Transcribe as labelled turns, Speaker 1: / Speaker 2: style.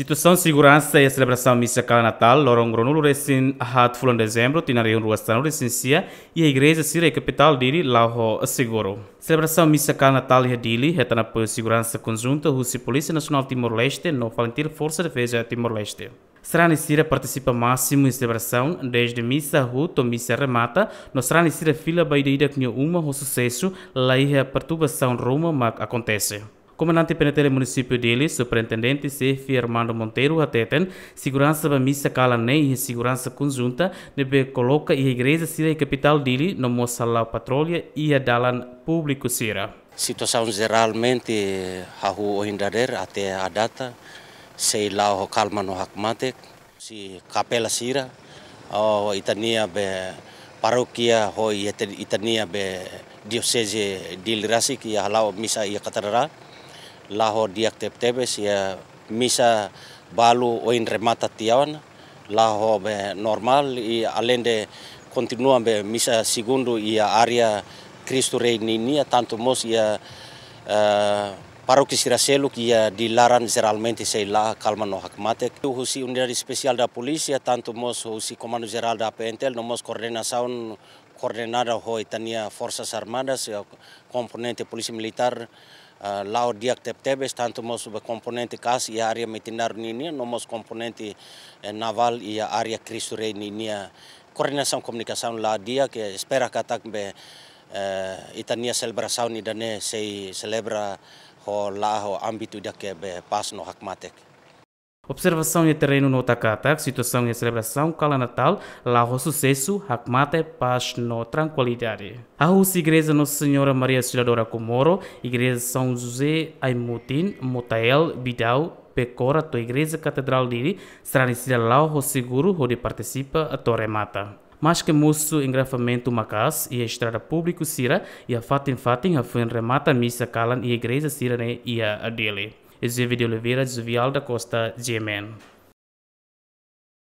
Speaker 1: Situação de segurança e celebração missa cal natal, Lorong no recém hat fulan dezembro, tinariam ruas tano licencia e a igreja sira capital diri lauho seguro. Celebração missa cal natal e dili, retana apoio segurança conjunta, Rússia Polícia Nacional Timor-Leste, no Valentir Força Defesa Timor-Leste. Sranicira participa máximo em celebração, desde missa ruto missa remata, no Sranicira fila baideida que uma o sucesso, lá e é a perturbação mas acontece. Comandante Penetele município dele, Superintendente C. Firmando Monteiro Ateten, segurança da missa Calanem e segurança conjunta, nebe coloca e igreja Cira e capital dele, no Moçalau Patrulha e a Dalan Público Sira.
Speaker 2: Situação geralmente, a rua até a data, sei lá o calma no se si Capela Sira, a Itania be paróquia o Itania be diocese de Lirasi que halau missa ia catarara. laho diak tebes ya misa balu oin remata tiawan laho be normal i alende continua be misa segundo ia area Kristu Rei nini ya tanto mos ia uh, eh, paroki sira seluk ia dilaran geralmente sei la kalma no hakmate husi unida di spesial da polisi ya tanto mos husi komando geral da pentel no mos koordinasaun koordinada ho itania forsas armadas ya komponente polisi militar Ah, lao dia tebe tanto mos be componente cas e area metinar ninia no mos componente eh, naval e area cristo rei ninia coordenação comunicação lá dia que espera que atak be eh itania celebração ni dane sei celebra ho la ho ambito dia que be pas no hakmatek
Speaker 1: Observação e terreno no Takata, situação e celebração, cala natal, larro sucesso, hakmate, paz no tranquilidade. A Rússia Igreja Nossa Senhora Maria Auxiliadora Comoro, Igreja São José Aimutin, Motael, Bidau, Pecora, tua Igreja Catedral Liri, Stranecida Larro Seguro, onde participa a Torre Mata mas que moço engrafamento Macas e a estrada público Sira e a Fatin Fatin a fim remata missa Calan e a igreja Sira né, e a Adele. Eusébio de Oliveira, Jovial da Costa, GMN.